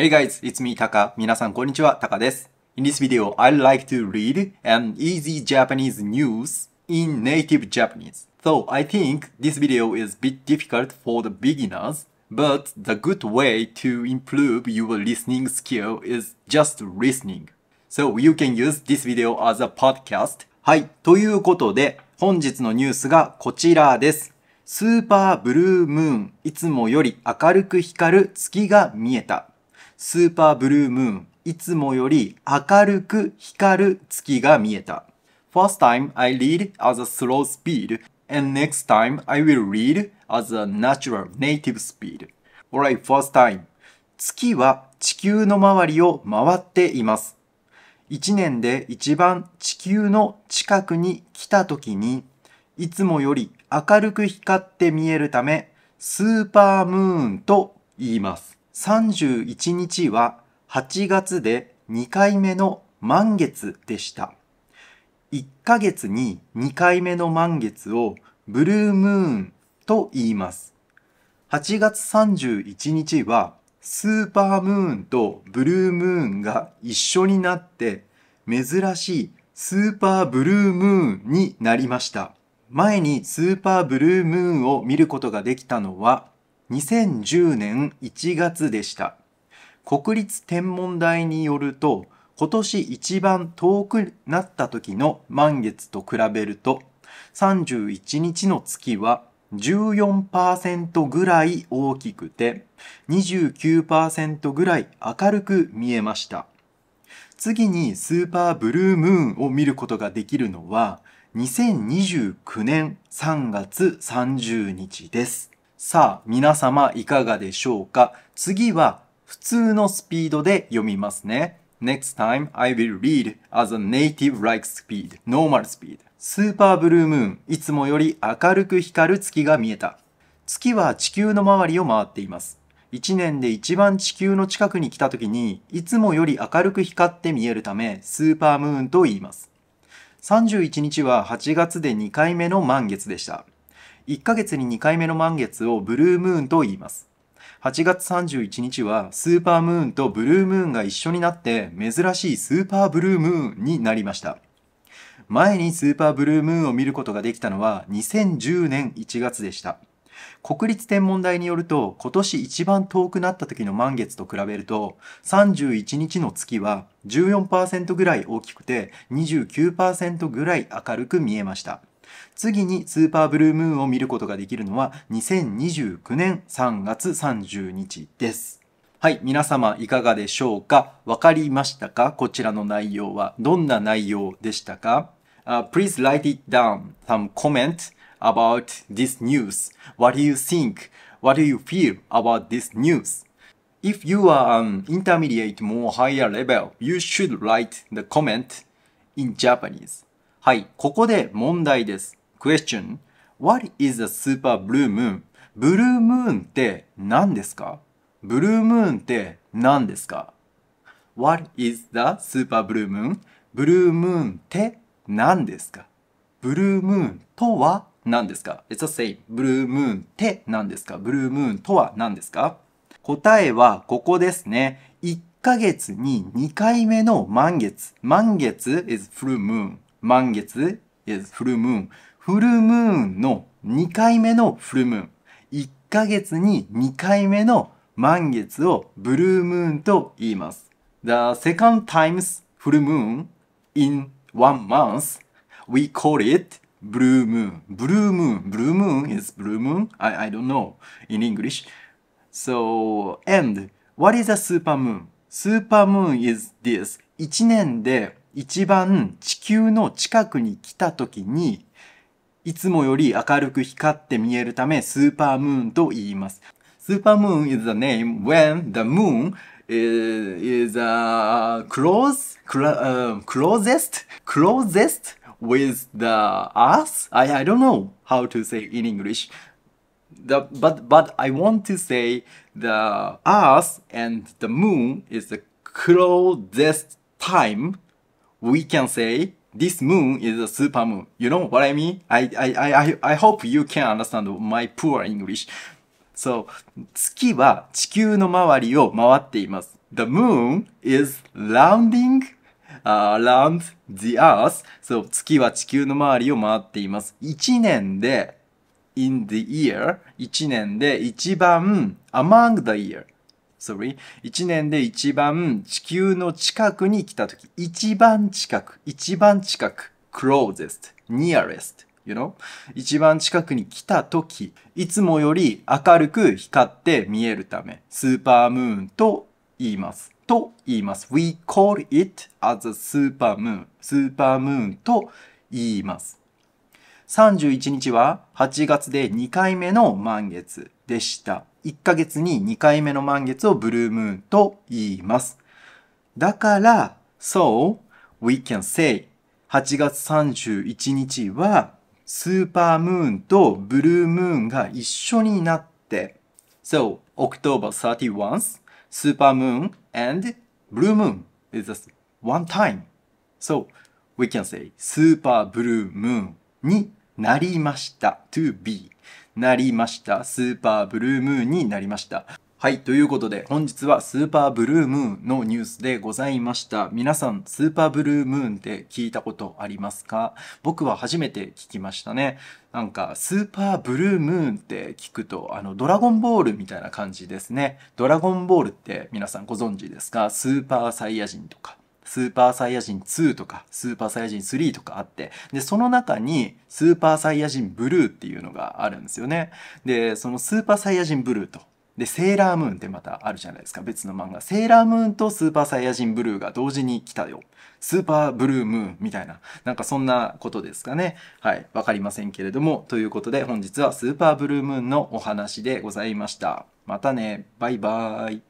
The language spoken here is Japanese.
Hey guys, it's me, Taka. 皆さん、こんにちは、Taka です。In this video, I'd like to read an easy Japanese news in native Japanese. So, I think this video is a bit difficult for the beginners, but the good way to improve your listening skill is just listening. So, you can use this video as a podcast. はい、ということで、本日のニュースがこちらです。スーパーブルームーン、いつもより明るく光る月が見えた。スーパーブルームーン、いつもより明るく光る月が見えた。First time I read as a slow speed, and next time I will read as a natural native speed. Alright, first time. 月は地球の周りを回っています。一年で一番地球の近くに来た時に、いつもより明るく光って見えるため、スーパームーンと言います。31日は8月で2回目の満月でした。1ヶ月に2回目の満月をブルームーンと言います。8月31日はスーパームーンとブルームーンが一緒になって珍しいスーパーブルームーンになりました。前にスーパーブルームーンを見ることができたのは2010年1月でした国立天文台によると今年一番遠くなった時の満月と比べると31日の月は14%ぐらい大きくて29%ぐらい明るく見えました次にスーパーブルームーンを見ることができるのは2029年3月30日ですさあ、皆様いかがでしょうか次は普通のスピードで読みますね。Next time, I will read as a native-like speed, normal speed. スーパーブルームーン、いつもより明るく光る月が見えた。月は地球の周りを回っています。一年で一番地球の近くに来た時に、いつもより明るく光って見えるため、スーパームーンと言います。31日は8月で2回目の満月でした。1ヶ月に2回目の満月をブルームーンと言います。8月31日はスーパームーンとブルームーンが一緒になって珍しいスーパーブルームーンになりました。前にスーパーブルームーンを見ることができたのは2010年1月でした。国立天文台によると今年一番遠くなった時の満月と比べると31日の月は14%ぐらい大きくて29%ぐらい明るく見えました。次にスーパーブルームーンを見ることができるのは2029年3月30日です。はい、皆様いかがでしょうかわかりましたかこちらの内容はどんな内容でしたか、uh, ?Please write it down some comment about this news. What do you think? What do you feel about this news? If you are an intermediate more higher level, you should write the comment in Japanese. はい、ここで問題です。Question What is the super blue moon? ブルームーンって何ですかブルームーンって何ですか ?What is the super blue moon? ブルームーンって何ですかブルームーンとは何ですか ?It's the same. ブルームーンって何ですかブルームーンとは何ですか答えはここですね。1ヶ月に2回目の満月。満月 is full moon. 満月 is フルムーン。フルムーンの2回目のフルムーン。1ヶ月に2回目の満月をブルームーンと言います。The second times full moon in one month, we call it blue moon. Blue moon. Blue moon is blue moon? I, I don't know in English. So, and what is a super moon? Super moon is this. 1年で一番地球の近くに来た時に、いつもより明るく光って見えるため、スーパームーンと言います。スーパームーン is the name when the moon is, is、uh, close, cl、uh, closest, closest with the earth. I, I don't know how to say in English. The, but, but I want to say the earth and the moon is the closest time we can say this moon is a super moon. You know what I mean? I, I, I, I hope you can understand my poor English. So, 月は地球の周りを回っています。The moon is rounding around the earth. So, 月は地球の周りを回っています。1年で in the year 1年で一番 among the year sorry 1年で一番地球の近くに来た時一番近く一番近く closest nearest you know 一番近くに来た時いつもより明るく光って見えるためスーパームーンと言いますと言います we call it as a super moon スーパームーンと言います31日は8月で2回目の満月でした。1ヶ月に2回目の満月をブルームーンと言います。だから、so, we can say 8月31日はスーパームーンとブルームーンが一緒になって、so, October 31st, スーパームーン and ブルームーン is just one time. So, we can say スーパーブルームーンになりました to be. なりました。スーパーブルームーンになりました。はい。ということで、本日はスーパーブルームーンのニュースでございました。皆さん、スーパーブルームーンって聞いたことありますか僕は初めて聞きましたね。なんか、スーパーブルームーンって聞くと、あの、ドラゴンボールみたいな感じですね。ドラゴンボールって皆さんご存知ですかスーパーサイヤ人とか。スーパーサイヤ人2とか、スーパーサイヤ人3とかあって、で、その中に、スーパーサイヤ人ブルーっていうのがあるんですよね。で、そのスーパーサイヤ人ブルーとで、セーラームーンってまたあるじゃないですか、別の漫画。セーラームーンとスーパーサイヤ人ブルーが同時に来たよ。スーパーブルームーンみたいな。なんかそんなことですかね。はい。わかりませんけれども。ということで、本日はスーパーブルームーンのお話でございました。またね。バイバーイ。